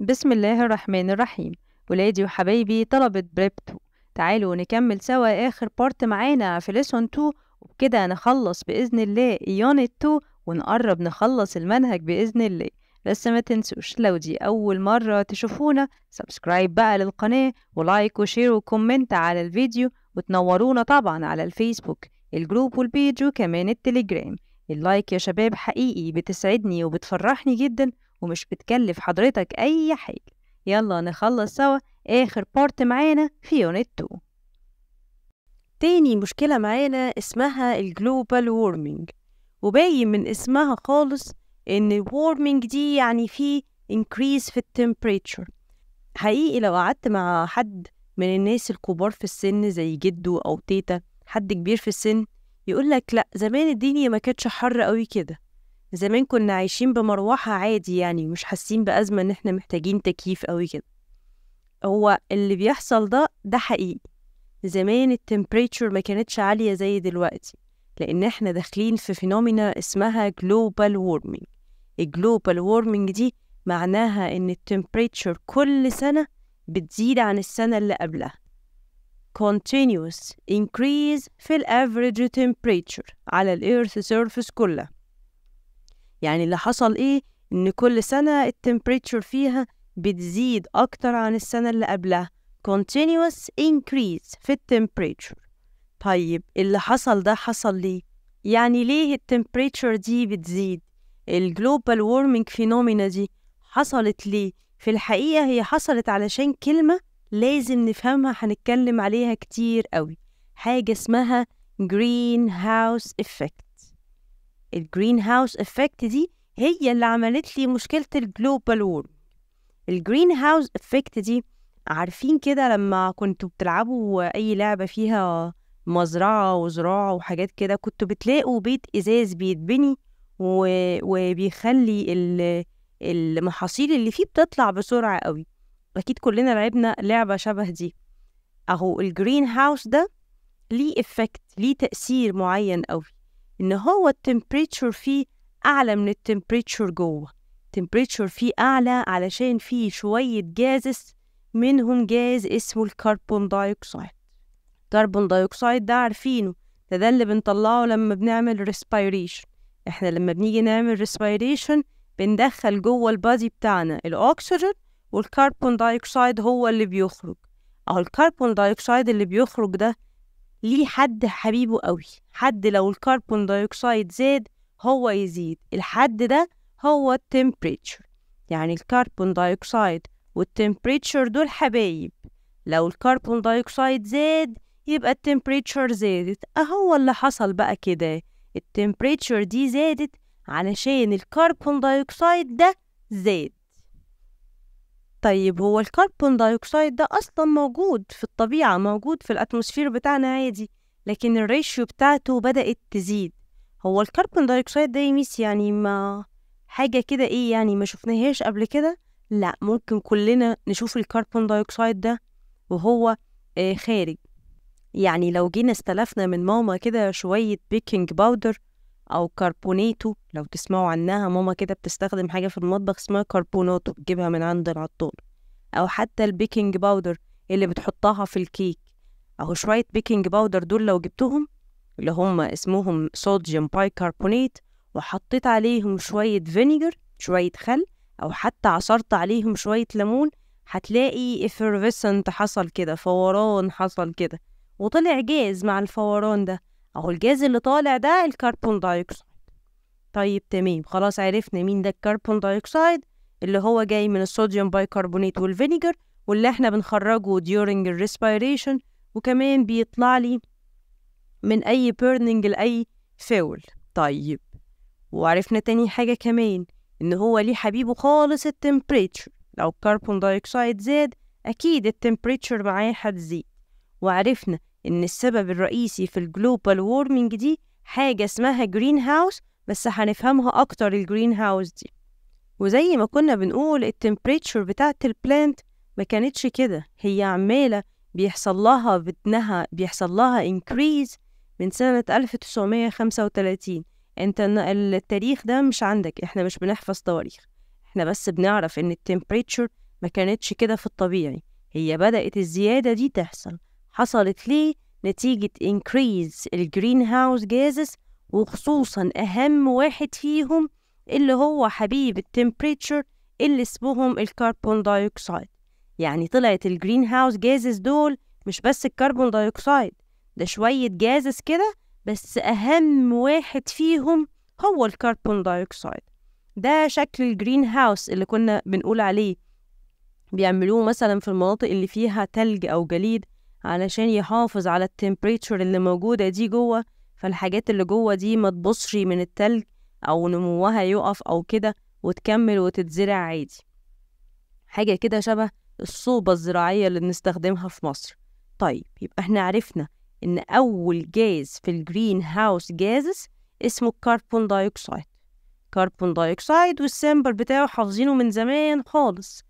بسم الله الرحمن الرحيم ولادي وحبايبي طلبة بريب 2 تعالوا نكمل سوا آخر بارت معانا في ليسون 2 وبكده نخلص بإذن الله يونت 2 ونقرب نخلص المنهج بإذن الله بس ما تنسوش لو دي أول مرة تشوفونا سبسكرايب بقى للقناة ولايك وشير وكومنت على الفيديو وتنورونا طبعا على الفيسبوك الجروب والبيج وكمان التليجرام اللايك يا شباب حقيقي بتسعدني وبتفرحني جدا ومش بتكلف حضرتك أي حاجة يلا نخلص سوا آخر بارت معانا في يونت 2 تاني مشكلة معانا اسمها الجلوبال وورمينج وباين من اسمها خالص ان الوورمينج دي يعني في increase في التمبريتشر حقيقي لو قعدت مع حد من الناس الكبار في السن زي جده او تيتا حد كبير في السن يقولك لا زمان الدنيا ما كانتش حر قوي كده زمان كنا عايشين بمروحة عادي يعني مش حاسين بأزمة إن إحنا محتاجين تكييف أوي كده هو اللي بيحصل ده ده حقيقي زمان التمبريتشر ما كانتش عالية زي دلوقتي لأن إحنا داخلين في فينومينا اسمها جلوبال وورمينج الجلوبال وورمينج دي معناها إن التمبريتشر كل سنة بتزيد عن السنة اللي قبلها continuous increase في الافريج temperature على الإيرث سيرفس كلها يعني اللي حصل ايه ان كل سنة التمبريتشر فيها بتزيد اكتر عن السنة اللي قبلها continuous increase في التمبريتشر طيب اللي حصل ده حصل ليه يعني ليه التمبريتشر دي بتزيد الجلوبال وورمينج فينومينا دي حصلت ليه في الحقيقة هي حصلت علشان كلمة لازم نفهمها هنتكلم عليها كتير قوي حاجة اسمها house effect الجرين هاوس افكت دي هي اللي عملت لي مشكلة الجلوبال وورمينج الجرين هاوس افكت دي عارفين كده لما كنتوا بتلعبوا أي لعبة فيها مزرعة وزراعة وحاجات كده كنتوا بتلاقوا بيت إزاز بيتبني وبيخلي ال... المحاصيل اللي فيه بتطلع بسرعة قوي أكيد كلنا لعبنا لعبة شبه دي أهو الجرين هاوس ده ليه إفكت ليه تأثير معين قوي إن هو التمبريتشر فيه أعلى من التمبريتشر جوه التمبريتشر فيه أعلى علشان فيه شوية جازس منهم جاز اسمه الكربون دايوكسيد الكربون دايوكسيد ده عارفينه ده ده اللي بنطلعه لما بنعمل ريسبيريشن احنا لما بنيجي نعمل ريسبيريشن بندخل جوه البادي بتاعنا الاكسجين والكربون دايوكسيد هو اللي بيخرج اهو الكربون دايوكسيد اللي بيخرج ده ليه حد حبيبه قوي حد لو الكربون دايوكسيد زاد هو يزيد الحد ده هو التمبريتشر يعني الكربون دايوكسيد والتمبريتشر دول حبايب لو الكربون دايوكسيد زاد يبقى التمبريتشر زادت اهو اللي حصل بقى كده التمبريتشر دي زادت علشان الكربون دايوكسيد ده زاد طيب هو الكربون دايوكسيد ده أصلا موجود في الطبيعة موجود في الأتموسفير بتاعنا عادي لكن الريشيو بتاعته بدأت تزيد هو الكربون دايوكسيد ده يميس يعني ما حاجة كده إيه يعني ما شفناهاش قبل كده لا ممكن كلنا نشوف الكربون دايوكسيد ده وهو آه، خارج يعني لو جينا استلفنا من ماما كده شوية بيكنج باودر او كربونيتو لو تسمعوا عنها ماما كده بتستخدم حاجه في المطبخ اسمها كربوناتو بتجيبها من عند العطار او حتى البيكنج باودر اللي بتحطها في الكيك اهو شويه بيكنج باودر دول لو جبتهم اللي هم اسمهم صوديوم باي كربونيت وحطيت عليهم شويه فينيجر شويه خل او حتى عصرت عليهم شويه ليمون هتلاقي افيرفيسنت حصل كده فوران حصل كده وطلع جاز مع الفوران ده اهو الجاز اللي طالع ده الكربون دايوكسيد طيب تمام خلاص عرفنا مين ده الكربون دايوكسيد اللي هو جاي من الصوديوم بايكربونات والفينيجر واللي احنا بنخرجه during الريسبيريشن وكمان بيطلع لي من اي بيرنينج لاي فول طيب وعرفنا تاني حاجة كمان إن هو ليه حبيبه خالص التمبريتشر لو الكربون دايوكسيد زاد أكيد التمبريتشر معاه هتزيد وعرفنا إن السبب الرئيسي في الجلوبال وورمنج دي حاجة اسمها جرين هاوس بس هنفهمها أكتر الجرين هاوس دي وزي ما كنا بنقول التمبريتشر بتاعت البلانت ما كانتش كده هي عمالة بيحصل لها بدنها بيحصل لها increase من سنة 1935 انت التاريخ ده مش عندك احنا مش بنحفظ تواريخ احنا بس بنعرف ان التمبريتشر ما كانتش كده في الطبيعي هي بدأت الزيادة دي تحصل حصلت ليه نتيجة increase الجرين هاوس جازز وخصوصا أهم واحد فيهم اللي هو حبيب التمبريتشر اللي اسمهم الكربون دايوكسيد يعني طلعت الجرين هاوس جازز دول مش بس الكربون دايوكسيد ده شوية جازز كده بس أهم واحد فيهم هو الكربون دايوكسيد ده شكل الجرين هاوس اللي كنا بنقول عليه بيعملوه مثلا في المناطق اللي فيها تلج أو جليد علشان يحافظ على التمبريتشر اللي موجودة دي جوه فالحاجات اللي جوه دي ما تبصش من التلج أو نموها يقف أو كده وتكمل وتتزرع عادي حاجة كده شبه الصوبة الزراعية اللي بنستخدمها في مصر طيب يبقى احنا عرفنا إن أول جاز في الجرين هاوس جازز اسمه الكربون دايوكسيد كربون دايوكسيد والسامبل بتاعه حافظينه من زمان خالص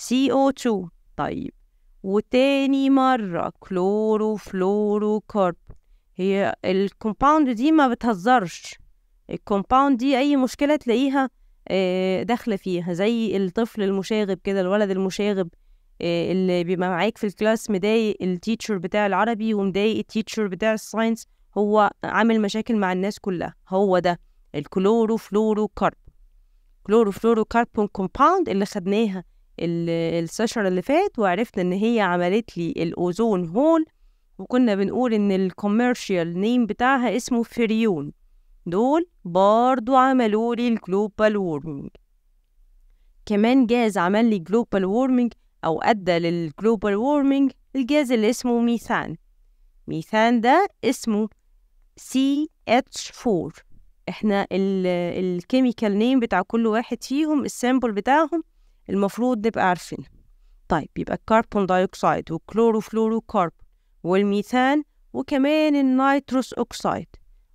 CO2 طيب وتاني مرة كلورو فلورو كارب هي الكومباوند دي ما بتهزرش الكومباوند دي أي مشكلة تلاقيها آه، داخلة فيها زي الطفل المشاغب كده الولد المشاغب آه، اللي بيبقى معاك في الكلاس مضايق التيتشر بتاع العربي ومضايق التيتشر بتاع الساينس هو عامل مشاكل مع الناس كلها هو ده الكلورو فلورو كارب كلورو فلورو كاربون كومباوند اللي خدناها السيشن اللي فات وعرفنا ان هي عملت لي الاوزون هول وكنا بنقول ان الكوميرشال نيم بتاعها اسمه فريون دول برضو عملوا لي الجلوبال وورمينج كمان جاز عمل لي جلوبال وورمينج او ادى للجلوبال وورمينج الجاز اللي اسمه ميثان ميثان ده اسمه CH4 احنا الكيميكال نيم بتاع كل واحد فيهم السامبل بتاعهم المفروض نبقى عارفينها طيب يبقى الكربون دايوكسيد والكلوروفلوروكربون والميثان وكمان النيتروس أوكسيد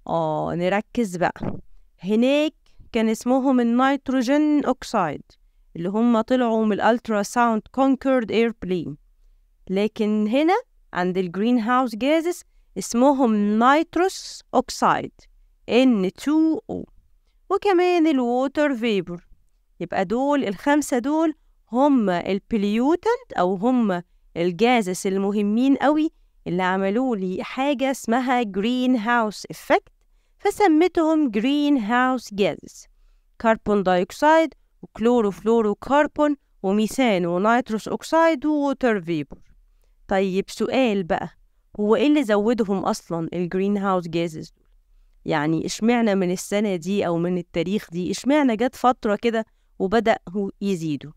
آه نركز بقى هناك كان اسمهم النيتروجين أوكسيد اللي هم طلعوا من الالترا ساوند كونكورد إير بلين لكن هنا عند الجرين هاوس جازز اسمهم نيتروس أوكسيد N2O وكمان الووتر فيبر يبقى دول الخمسة دول هم البليوتنت أو هم الجازس المهمين قوي اللي عملوا لي حاجة اسمها جرين هاوس إفكت فسميتهم جرين هاوس جازس كربون دايوكسيد وكلورو فلورو كربون وميثان ونيتروس أكسيد ووتر فيبور طيب سؤال بقى هو ايه اللي زودهم اصلا الجرين هاوس جازز يعني اشمعنى من السنه دي او من التاريخ دي اشمعنى جت فتره كده وبدأوا يزيدوا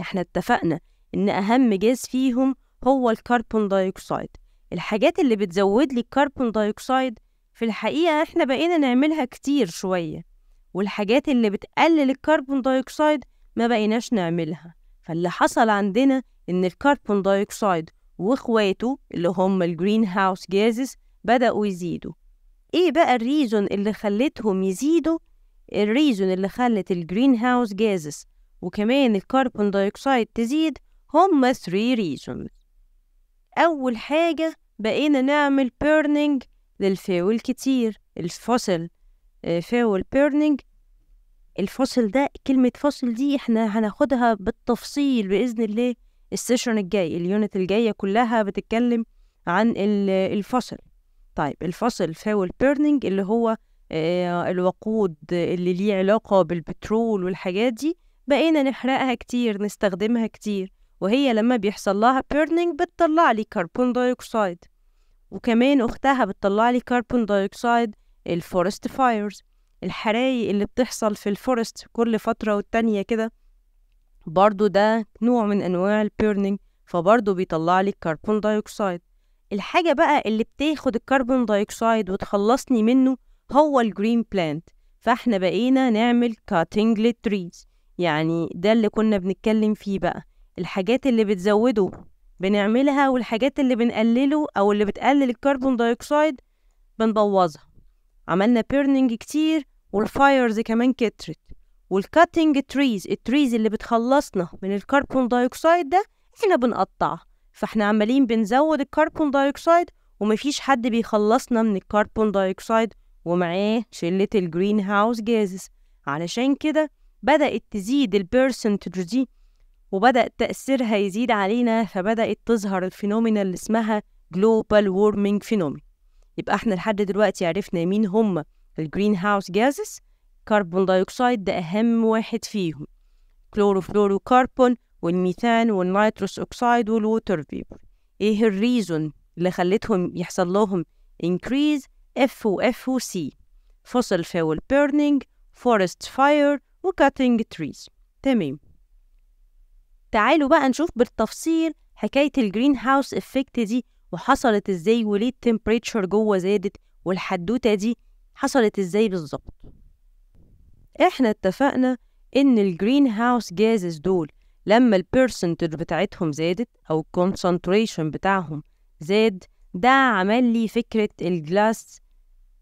احنا اتفقنا ان اهم جاز فيهم هو الكربون دايوكسيد الحاجات اللي بتزود لي الكربون دايوكسيد في الحقيقة احنا بقينا نعملها كتير شوية والحاجات اللي بتقلل الكربون دايوكسيد ما بقيناش نعملها فاللي حصل عندنا ان الكربون دايوكسيد واخواته اللي هم الجرين هاوس جازز بدأوا يزيدوا ايه بقى الريزون اللي خلتهم يزيدوا الريزون اللي خلت الجرين هاوس جازس وكمان الكربون دايوكسيد تزيد هما 3 ريزون أول حاجة بقينا نعمل بيرنينج للفاول كتير الفوسل آه، فاول بيرنينج الفصل ده كلمة فصل دي احنا هناخدها بالتفصيل بإذن الله السيشن الجاي اليونت الجاية كلها بتتكلم عن الفصل طيب الفصل فاول بيرنينج اللي هو آه، الوقود اللي ليه علاقة بالبترول والحاجات دي بقينا نحرقها كتير نستخدمها كتير وهي لما بيحصل لها بيرنينج بتطلع لي كربون دايوكسيد وكمان أختها بتطلع لي كربون دايوكسيد الفورست فايرز الحرايق اللي بتحصل في الفورست كل فترة والتانية كده برضو ده نوع من أنواع البيرنينج فبرضو بيطلع لي كربون دايوكسيد الحاجة بقى اللي بتاخد الكربون دايوكسيد وتخلصني منه هو الجرين بلانت فاحنا بقينا نعمل كاتنج للتريز يعني ده اللي كنا بنتكلم فيه بقى الحاجات اللي بتزوده بنعملها والحاجات اللي بنقلله او اللي بتقلل الكربون دايوكسيد بنبوظها عملنا بيرنينج كتير والفايرز كمان كترت والكاتنج تريز التريز اللي بتخلصنا من الكربون دايوكسيد ده احنا بنقطعها فاحنا عمالين بنزود الكربون دايوكسيد ومفيش حد بيخلصنا من الكربون دايوكسيد ومعاه شلة الجرين هاوس جازز علشان كده بدأت تزيد البيرسنتج دي وبدأ تأثيرها يزيد علينا فبدأت تظهر الفينومينا اللي اسمها جلوبال وورمينج فينومينا يبقى احنا لحد دلوقتي عرفنا مين هم الجرين هاوس جازز كربون دايوكسيد ده أهم واحد فيهم كلوروفلوروكربون والميثان والنيتروس أكسيد والووتر فيبر ايه الريزون اللي خلتهم يحصل لهم increase F و C fossil fuel burning forest fire و cutting trees تمام تعالوا بقى نشوف بالتفصيل حكاية الجرين هاوس افكت دي وحصلت ازاي وليه التمبريتشر جوه زادت والحدوتة دي حصلت ازاي بالظبط احنا اتفقنا ان الجرين هاوس جازز دول لما Percentage بتاعتهم زادت او الكونسنتريشن بتاعهم زاد ده عمل لي فكرة الجلاس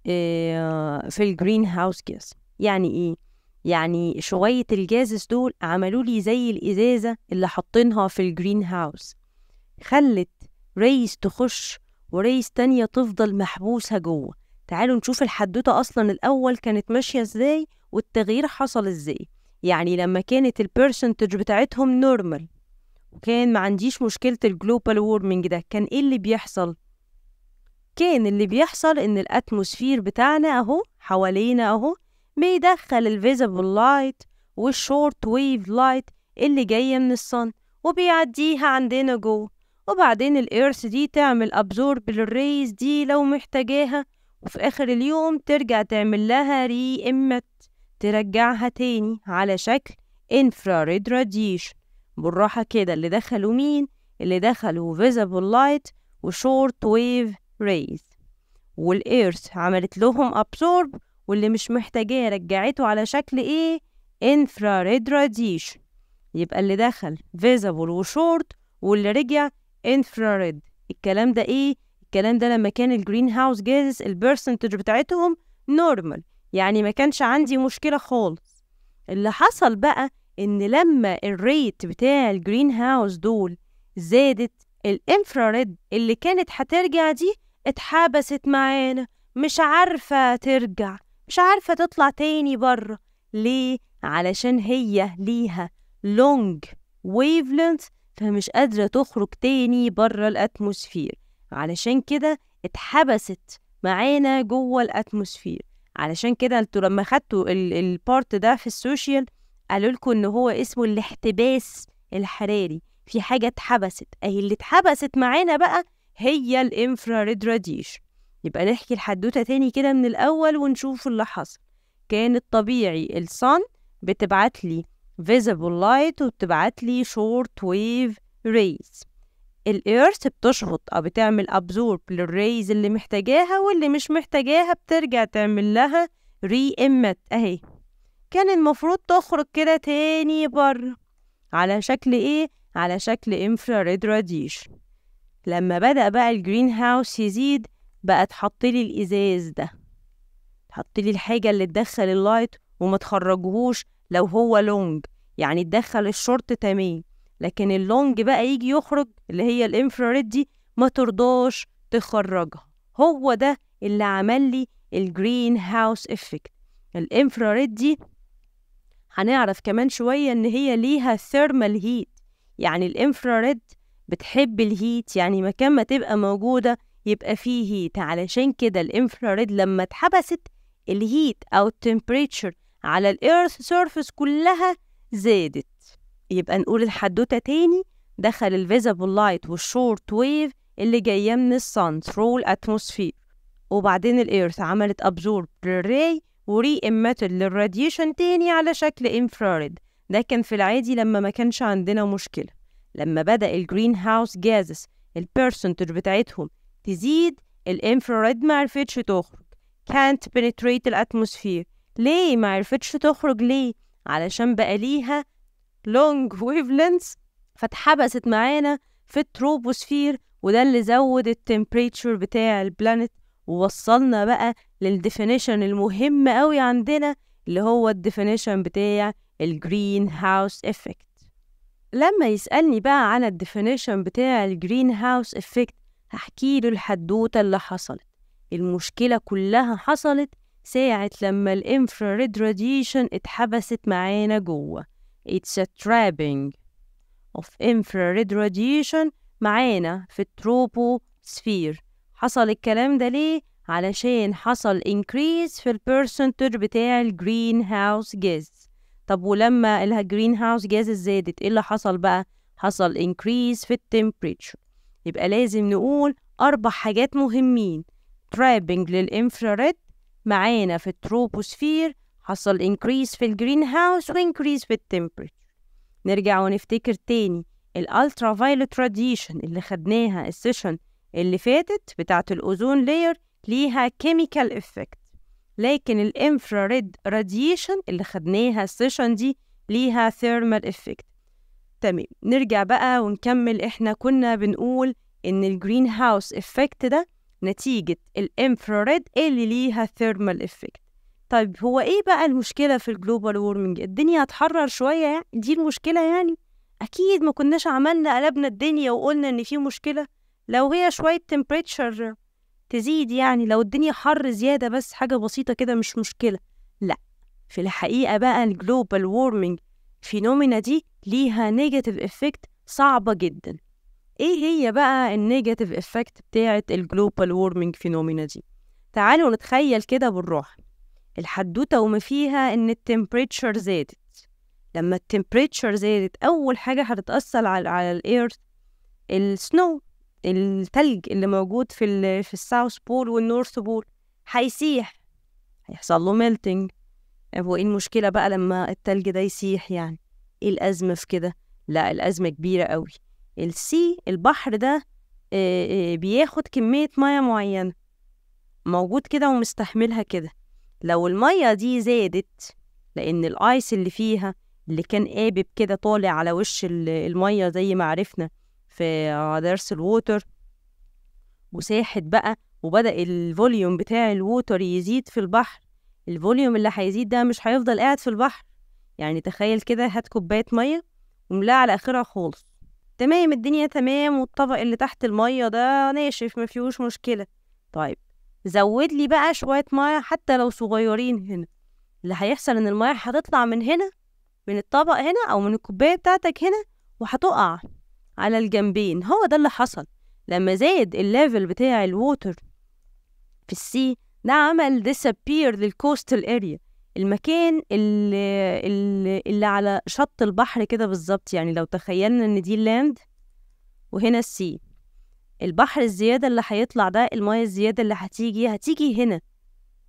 آه، في الجرين هاوس جاز يعني ايه يعني شوية الجازز دول عملوا لي زي الإزازة اللي حاطينها في الجرين هاوس خلت ريس تخش وريس تانية تفضل محبوسة جوه تعالوا نشوف الحدوتة أصلا الأول كانت ماشية إزاي والتغيير حصل إزاي يعني لما كانت البرسنتج بتاعتهم نورمال وكان ما عنديش مشكلة الجلوبال وورمنج ده كان إيه اللي بيحصل كان اللي بيحصل إن الأتموسفير بتاعنا أهو حوالينا أهو بيدخل الفيزبل لايت والشورت ويف لايت اللي جاية من الصن وبيعديها عندنا جوه وبعدين الإيرث دي تعمل أبزورب للريز دي لو محتاجاها وفي آخر اليوم ترجع تعمل لها ري إمت ترجعها تاني على شكل انفراريد راديش بالراحة كده اللي دخلوا مين اللي دخلوا فيزبل لايت وشورت ويف rays والإيرث عملت لهم absorb واللي مش محتاجاه رجعته على شكل إيه؟ infrared radiation يبقى اللي دخل visible وشورت واللي رجع infrared الكلام ده إيه؟ الكلام ده لما كان الجرين هاوس جازز البرسنتج بتاعتهم نورمال يعني ما كانش عندي مشكلة خالص اللي حصل بقى إن لما الريت بتاع الجرين هاوس دول زادت الانفراريد اللي كانت هترجع دي اتحبست معانا مش عارفة ترجع مش عارفة تطلع تاني بره ليه؟ علشان هي ليها لونج ويفلنت فمش قادرة تخرج تاني بره الأتموسفير علشان كده اتحبست معانا جوه الأتموسفير علشان كده انتوا لما خدتوا البارت ده في السوشيال قالوا لكم ان هو اسمه الاحتباس الحراري في حاجة اتحبست اهي اللي اتحبست معانا بقى هي الانفراريد راديش يبقى نحكي الحدوتة تاني كده من الأول ونشوف اللي حصل كان الطبيعي الصن بتبعت لي visible light وبتبعت لي short wave rays الإيرث بتشغط أو بتعمل absorb للريز اللي محتاجاها واللي مش محتاجاها بترجع تعمل لها ري emit أهي كان المفروض تخرج كده تاني بره على شكل إيه؟ على شكل انفراريد راديش لما بدأ بقى الجرين هاوس يزيد بقى تحطلي الإزاز ده تحطلي الحاجة اللي تدخل اللايت وما تخرجهوش لو هو لونج يعني تدخل الشورت تمام لكن اللونج بقى يجي يخرج اللي هي الانفراريد دي ما ترضاش تخرجها هو ده اللي عمل لي الجرين هاوس افكت الانفراريد دي هنعرف كمان شوية ان هي ليها ثيرمال هيت يعني الانفراريد بتحب الهيت يعني مكان ما تبقى موجودة يبقى فيه هيت علشان كده الانفراريد لما اتحبست الهيت أو التمبريتشر على الإيرث سيرفيس كلها زادت يبقى نقول الحدوتة تاني دخل الفيزابل لايت والشورت ويف اللي جاية من الصن ثرو الأتموسفير وبعدين الإيرث عملت أبزورب للري وري إمتد للراديشن تاني على شكل انفراريد ده كان في العادي لما ما كانش عندنا مشكلة لما بدأ الجرين هاوس جازس البرسنتج بتاعتهم تزيد الانفراريد عرفتش تخرج كانت penetrate الاتموسفير ليه ما عرفتش تخرج ليه علشان بقى ليها long wavelengths فاتحبست معانا في التروبوسفير وده اللي زود التمبريتشر بتاع البلانت ووصلنا بقى للديفينيشن المهم قوي عندنا اللي هو الديفينيشن بتاع الجرين هاوس افكت لما يسألني بقى عن الديفينيشن بتاع الجرين هاوس افكت هحكي له الحدوتة اللي حصلت المشكلة كلها حصلت ساعة لما الانفراريد راديشن اتحبست معانا جوه It's a trapping of infrared radiation معانا في التروبوسفير حصل الكلام ده ليه؟ علشان حصل increase في البرسنتر بتاع الجرين هاوس جاز طب ولما جرين هاوس جازز زادت ايه اللي حصل بقى حصل increase في التمبريتشر يبقى لازم نقول اربع حاجات مهمين ترابنج للانفراريد معانا في التروبوسفير حصل increase في الجرين هاوس وانكريز في التمبريتشر نرجع ونفتكر تاني الالترا فايلت راديشن اللي خدناها السيشن اللي فاتت بتاعه الاوزون لاير ليها كيميكال افكت لكن الانفراريد راديشن اللي خدناها السيشن دي ليها ثيرمال افكت تمام نرجع بقى ونكمل احنا كنا بنقول ان الجرين هاوس افكت ده نتيجة الانفراريد اللي ليها ثيرمال افكت طيب هو ايه بقى المشكلة في الجلوبال وورمنج الدنيا هتحرر شوية يعني دي المشكلة يعني اكيد ما كناش عملنا قلبنا الدنيا وقلنا ان في مشكلة لو هي شوية temperature تزيد يعني لو الدنيا حر زيادة بس حاجة بسيطة كده مش مشكلة لا في الحقيقة بقى الجلوبال وورمينج فينومينا دي ليها نيجاتيف افكت صعبة جدا ايه هي بقى النيجاتيف افكت بتاعة الجلوبال وورمينج فينومينا دي تعالوا نتخيل كده بالراحة الحدوتة وما فيها ان التمبريتشر زادت لما التمبريتشر زادت اول حاجة هتتأثر على على الايرث السنو التلج اللي موجود في الـ في الساوث بول والنورث بول هيسيح هيحصل له ميلتنج وايه المشكله بقى لما التلج ده يسيح يعني ايه الازمه في كده لا الازمه كبيره قوي السي البحر ده آه، آه، بياخد كميه ميه معينه موجود كده ومستحملها كده لو الميه دي زادت لان الايس اللي فيها اللي كان قابب كده طالع على وش الميه زي ما عرفنا في درس الووتر وساحت بقى وبدأ الفوليوم بتاع الووتر يزيد في البحر الفوليوم اللي هيزيد ده مش هيفضل قاعد في البحر يعني تخيل كده هات كوباية مية وملاها على آخرها خالص تمام الدنيا تمام والطبق اللي تحت المية ده ناشف مفيهوش مشكلة طيب زود لي بقى شوية مية حتى لو صغيرين هنا اللي هيحصل ان المية هتطلع من هنا من الطبق هنا او من الكوباية بتاعتك هنا وهتقع على الجنبين هو ده اللي حصل لما زاد الليفل بتاع الووتر في السي ده عمل ديسابير للكوستال اريا المكان اللي, اللي, اللي على شط البحر كده بالظبط يعني لو تخيلنا ان دي اللاند وهنا السي البحر الزيادة اللي هيطلع ده المية الزيادة اللي هتيجي هتيجي هنا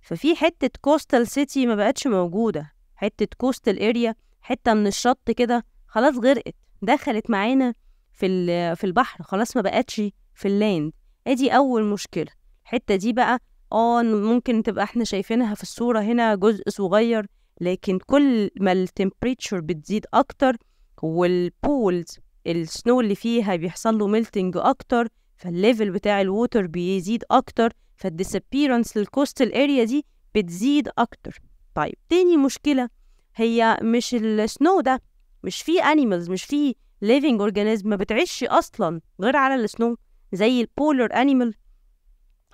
ففي حتة كوستال سيتي ما بقتش موجودة حتة كوستال اريا حتة من الشط كده خلاص غرقت دخلت معانا في في البحر خلاص ما بقتش في اللاند ادي اول مشكله الحته دي بقى اه ممكن تبقى احنا شايفينها في الصوره هنا جزء صغير لكن كل ما التمبريتشر بتزيد اكتر والبولز السنو اللي فيها بيحصل له ميلتنج اكتر فالليفل بتاع الووتر بيزيد اكتر فالديسابيرنس للكوستال اريا دي بتزيد اكتر طيب تاني مشكله هي مش السنو ده مش في انيمالز مش في living organism ما بتعيش اصلا غير على السنو زي البولر انيمال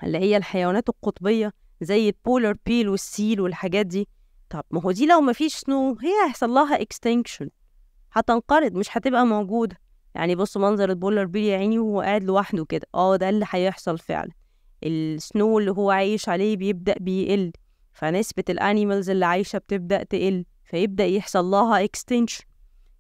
اللي هي الحيوانات القطبيه زي البولر بيل والسيل والحاجات دي طب ما هو دي لو ما فيش سنو هي هيحصل لها اكستنكشن هتنقرض مش هتبقى موجوده يعني بصوا منظر البولر بيل يا عيني وهو قاعد لوحده كده اه ده اللي هيحصل فعلا السنو اللي هو عايش عليه بيبدا بيقل فنسبه الانيمالز اللي عايشه بتبدا تقل فيبدا يحصل لها اكستنشن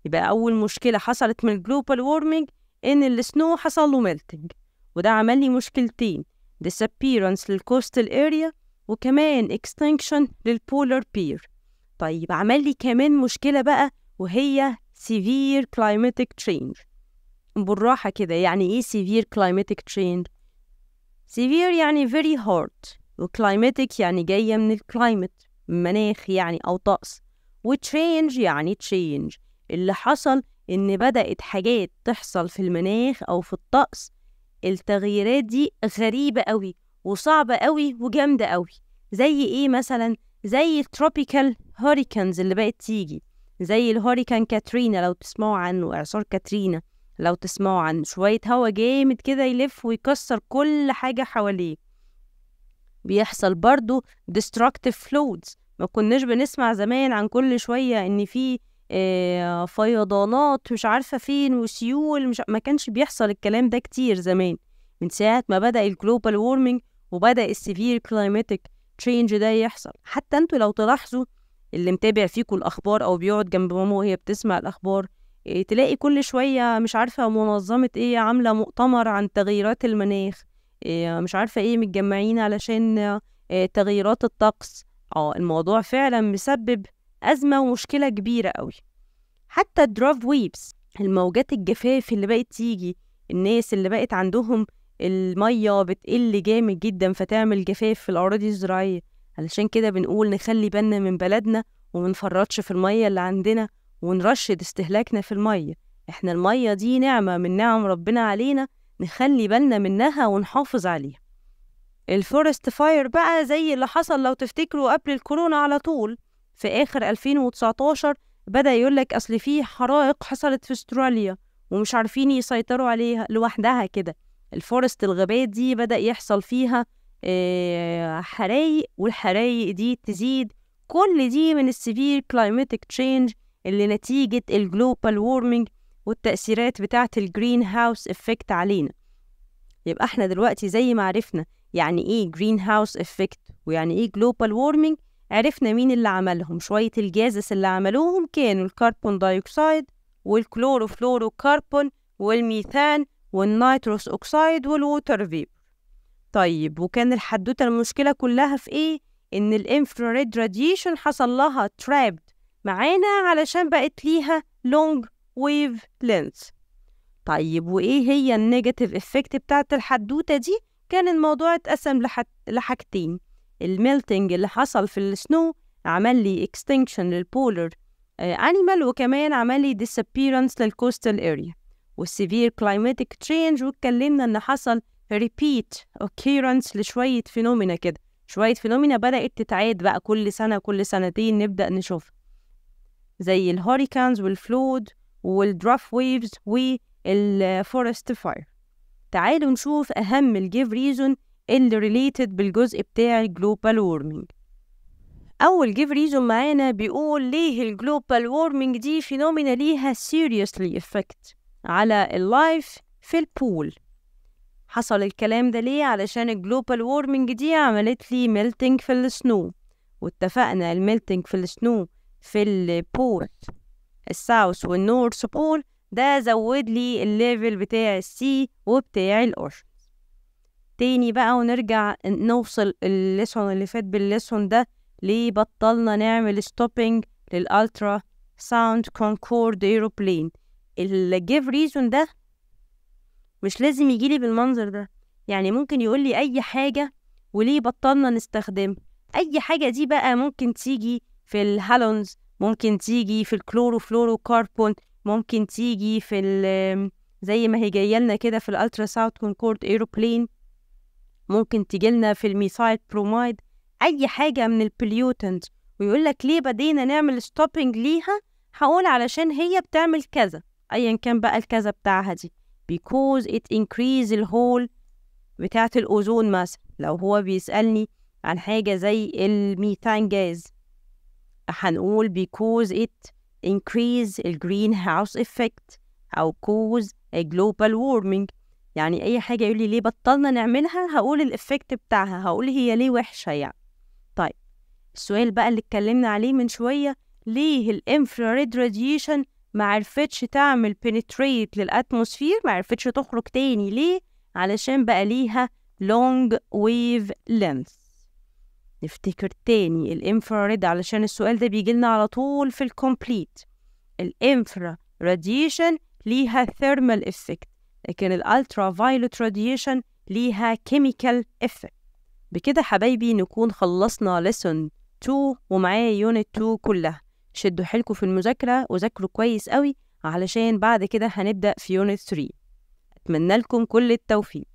يبقى أول مشكلة حصلت من الجلوبال وورمينج إن السنو حصل له ميلتنج وده عمل لي مشكلتين disappearance للكوستال اريا وكمان extinction للبولر بير طيب عمل لي كمان مشكلة بقى وهي severe climatic change بالراحة كده يعني إيه severe climatic change severe يعني very hard وclimatic يعني جاية من الكلايمت مناخ يعني أو طقس وتشينج يعني تشينج اللي حصل إن بدأت حاجات تحصل في المناخ أو في الطقس التغييرات دي غريبة قوي وصعبة قوي وجامدة قوي زي إيه مثلا زي التروبيكال هوريكانز اللي بقت تيجي زي الهوريكان كاترينا لو تسمعوا عنه إعصار كاترينا لو تسمعوا عنه شوية هوا جامد كده يلف ويكسر كل حاجة حواليه بيحصل برضو destructive floods ما كناش بنسمع زمان عن كل شوية إن في آه، فيضانات مش عارفة فين وسيول مش ما كانش بيحصل الكلام ده كتير زمان من ساعة ما بدأ الجلوبال وورمنج وبدأ السيفير كلايماتيك تشينج ده يحصل حتى انتوا لو تلاحظوا اللي متابع فيكم الأخبار أو بيقعد جنب ماما وهي بتسمع الأخبار آه، تلاقي كل شوية مش عارفة منظمة ايه عاملة مؤتمر عن تغيرات المناخ آه، مش عارفة ايه متجمعين علشان تغيرات الطقس اه الموضوع فعلا مسبب أزمة ومشكلة كبيرة قوي حتى الدروب ويبس الموجات الجفاف اللي بقت تيجي الناس اللي بقت عندهم المية بتقل جامد جدا فتعمل جفاف في الأراضي الزراعية علشان كده بنقول نخلي بالنا من بلدنا ومنفرطش في المية اللي عندنا ونرشد استهلاكنا في المية احنا المية دي نعمة من نعم ربنا علينا نخلي بالنا منها ونحافظ عليها الفورست فاير بقى زي اللي حصل لو تفتكروا قبل الكورونا على طول في آخر 2019 بدأ يقول لك أصل في حرائق حصلت في أستراليا ومش عارفين يسيطروا عليها لوحدها كده الفورست الغابات دي بدأ يحصل فيها آه، حرايق والحرايق دي تزيد كل دي من السيفير كلايماتيك تشينج اللي نتيجة الجلوبال وورمينج والتأثيرات بتاعة الجرين هاوس افكت علينا يبقى احنا دلوقتي زي ما عرفنا يعني ايه جرين هاوس افكت ويعني ايه جلوبال وورمينج عرفنا مين اللي عملهم شوية الجازس اللي عملوهم كانوا الكربون دايوكسيد والكلوروفلوروكربون والميثان والنيتروس أكسيد والووتر فيبر طيب وكان الحدوتة المشكلة كلها في إيه؟ إن الانفراريد راديشن حصل لها ترابد معانا علشان بقت ليها لونج ويف لينث طيب وإيه هي النيجاتيف إفكت بتاعت الحدوتة دي؟ كان الموضوع اتقسم لحاجتين الميلتنج اللي حصل في السنو عمل لي اكستنكشن للبولر انيمال آه، وكمان عمل لي ديسابيرنس للكوستال اريا والسيفير كلايماتيك تشينج واتكلمنا ان حصل ريبيت اوكيرنس لشويه فينومينا كده شويه فينومينا بدات تتعاد بقى كل سنه كل سنتين نبدا نشوفها زي الهوريكانز والفلود والدراف ويفز والفورست فاير تعالوا نشوف اهم الجيف ريزون اللي ريليتد بالجزء بتاع الجلوبال وورمينج اول جيف ريزون معانا بيقول ليه الجلوبال وورمينج دي فينومينا ليها سيريوسلي افكت على اللايف في البول حصل الكلام ده ليه علشان الجلوبال وورمينج دي عملت لي ميلتنج في السنو واتفقنا الميلتنج في السنو في البول الساوث والنورث بول ده زود لي الليفل بتاع السي وبتاع الاوشن تاني بقى ونرجع نوصل الليسون اللي فات بالليسون ده ليه بطلنا نعمل ستوبينج للالترا ساوند كونكورد ايروبلين الجيف ريزون ده مش لازم يجيلي بالمنظر ده يعني ممكن يقولي اي حاجه وليه بطلنا نستخدمه اي حاجه دي بقى ممكن تيجي في الهالونز ممكن تيجي في الكلورو فلورو كاربون ممكن تيجي في زي ما هي جايه لنا كده في الالترا ساوند كونكورد ايروبلين ممكن تجيلنا في الميثايل برومايد أي حاجة من البليوتنت ويقول لك ليه بدينا نعمل ستوبينج ليها هقول علشان هي بتعمل كذا أيا كان بقى الكذا بتاعها دي because it increase الهول بتاعة الأوزون مثلا لو هو بيسألني عن حاجة زي الميثان جاز هنقول because it increase الجرين هاوس effect أو cause a global warming يعني اي حاجه يقول لي ليه بطلنا نعملها هقول الافكت بتاعها هقول هي ليه وحشه يعني طيب السؤال بقى اللي اتكلمنا عليه من شويه ليه الانفراريد راديشن ما عرفتش تعمل بنتريت للاتموسفير ما عرفتش تخرج تاني ليه علشان بقى ليها لونج ويف لينث نفتكر تاني الانفراريد علشان السؤال ده بيجي لنا على طول في الكومبليت الانفرا راديشن ليها ثيرمال افكت لكن الالترا فايلوت راديشن ليها كيميكال افكت بكده حبايبي نكون خلصنا لسن 2 ومعايا يونت 2 كلها شدوا حيلكوا في المذاكرة وذاكروا كويس قوي علشان بعد كده هنبدأ في يونت 3 أتمنى لكم كل التوفيق